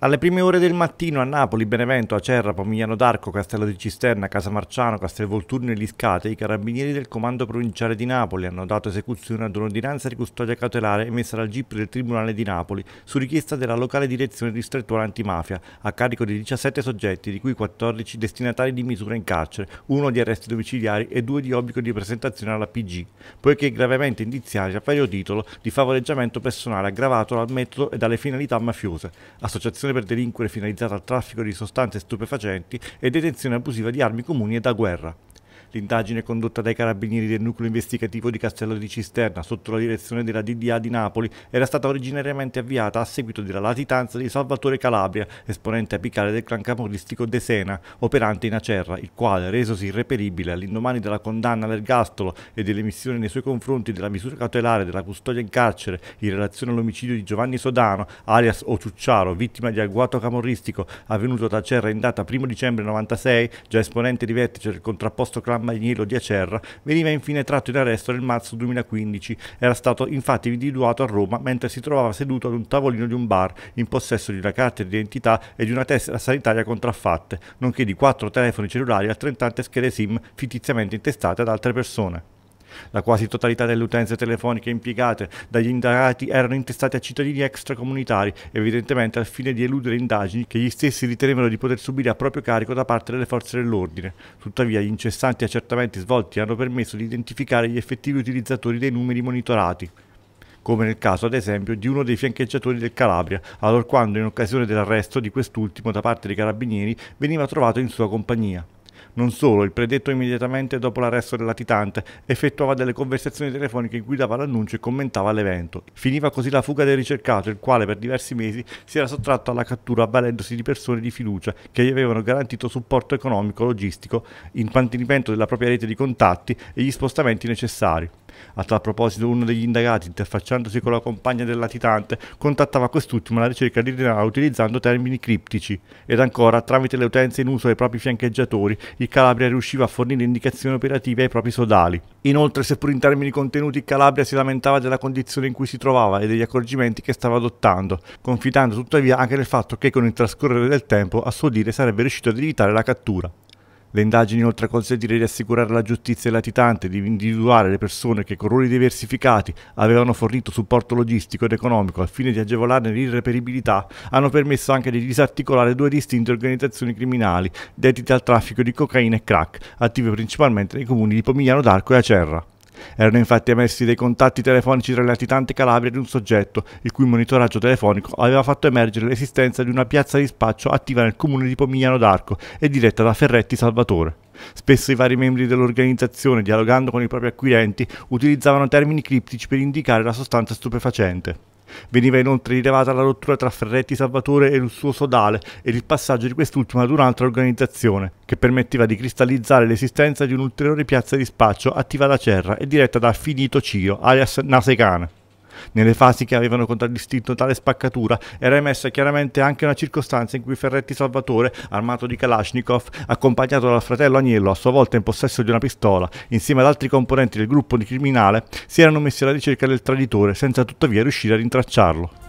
Alle prime ore del mattino a Napoli, Benevento, Acerra, Pomigliano d'Arco, Castello di Cisterna, Casamarciano, Castelvolturno e Liscate, i carabinieri del Comando Provinciale di Napoli hanno dato esecuzione ad un'ordinanza di custodia cautelare emessa dal GIP del Tribunale di Napoli su richiesta della locale direzione distrettuale antimafia a carico di 17 soggetti, di cui 14 destinatari di misura in carcere, uno di arresti domiciliari e due di obbligo di presentazione alla PG, poiché gravemente indiziati a vario titolo di favoreggiamento personale aggravato dal metodo e dalle finalità mafiose, associazione per delinquere finalizzata al traffico di sostanze stupefacenti e detenzione abusiva di armi comuni e da guerra. L'indagine condotta dai carabinieri del nucleo investigativo di Castello di Cisterna sotto la direzione della DDA di Napoli era stata originariamente avviata a seguito della latitanza di Salvatore Calabria, esponente apicale del clan camorristico De Sena, operante in Acerra, il quale, resosi irreperibile all'indomani della condanna all'ergastolo e dell'emissione nei suoi confronti della misura cautelare della custodia in carcere in relazione all'omicidio di Giovanni Sodano, alias Otucciaro, vittima di agguato camorristico avvenuto ad Acerra in data 1 dicembre 1996, già esponente di vertice del contrapposto clan carabiniero di Acerra, veniva infine tratto in arresto nel marzo 2015. Era stato infatti individuato a Roma mentre si trovava seduto ad un tavolino di un bar in possesso di una carta d'identità e di una tessera sanitaria contraffatte, nonché di quattro telefoni cellulari e altrettante schede SIM fittiziamente intestate ad altre persone. La quasi totalità delle utenze telefoniche impiegate dagli indagati erano intestate a cittadini extracomunitari, evidentemente al fine di eludere indagini che gli stessi ritenevano di poter subire a proprio carico da parte delle forze dell'ordine. Tuttavia, gli incessanti accertamenti svolti hanno permesso di identificare gli effettivi utilizzatori dei numeri monitorati come nel caso ad esempio di uno dei fiancheggiatori del Calabria, allorquando in occasione dell'arresto di quest'ultimo da parte dei carabinieri veniva trovato in sua compagnia. Non solo, il predetto immediatamente dopo l'arresto del latitante effettuava delle conversazioni telefoniche in cui dava l'annuncio e commentava l'evento. Finiva così la fuga del ricercato, il quale per diversi mesi si era sottratto alla cattura avvalendosi di persone di fiducia che gli avevano garantito supporto economico, logistico, il mantenimento della propria rete di contatti e gli spostamenti necessari. A tal proposito uno degli indagati, interfacciandosi con la compagna del latitante, contattava quest'ultimo alla ricerca di denaro utilizzando termini criptici. Ed ancora, tramite le utenze in uso ai propri fiancheggiatori, il Calabria riusciva a fornire indicazioni operative ai propri sodali. Inoltre, seppur in termini contenuti, il Calabria si lamentava della condizione in cui si trovava e degli accorgimenti che stava adottando, confidando tuttavia anche nel fatto che con il trascorrere del tempo, a suo dire, sarebbe riuscito ad evitare la cattura. Le indagini inoltre consentire di assicurare alla giustizia latitanti, di individuare le persone che con ruoli diversificati avevano fornito supporto logistico ed economico al fine di agevolarne l'irreperibilità, hanno permesso anche di disarticolare due distinte organizzazioni criminali dedicate al traffico di cocaina e crack, attive principalmente nei comuni di Pomigliano d'Arco e Acerra. Erano infatti emessi dei contatti telefonici tra il latitante Calabria di un soggetto, il cui monitoraggio telefonico aveva fatto emergere l'esistenza di una piazza di spaccio attiva nel comune di Pomigliano d'Arco e diretta da Ferretti Salvatore. Spesso i vari membri dell'organizzazione, dialogando con i propri acquirenti, utilizzavano termini criptici per indicare la sostanza stupefacente. Veniva inoltre rilevata la rottura tra Ferretti Salvatore e il suo sodale ed il passaggio di quest'ultima un'altra organizzazione, che permetteva di cristallizzare l'esistenza di un'ulteriore piazza di spaccio attiva da Cerra e diretta da Finito Cio, alias Nasecane. Nelle fasi che avevano contraddistinto tale spaccatura era emessa chiaramente anche una circostanza in cui Ferretti Salvatore, armato di Kalashnikov, accompagnato dal fratello Agnello, a sua volta in possesso di una pistola, insieme ad altri componenti del gruppo di criminale, si erano messi alla ricerca del traditore senza tuttavia riuscire a rintracciarlo.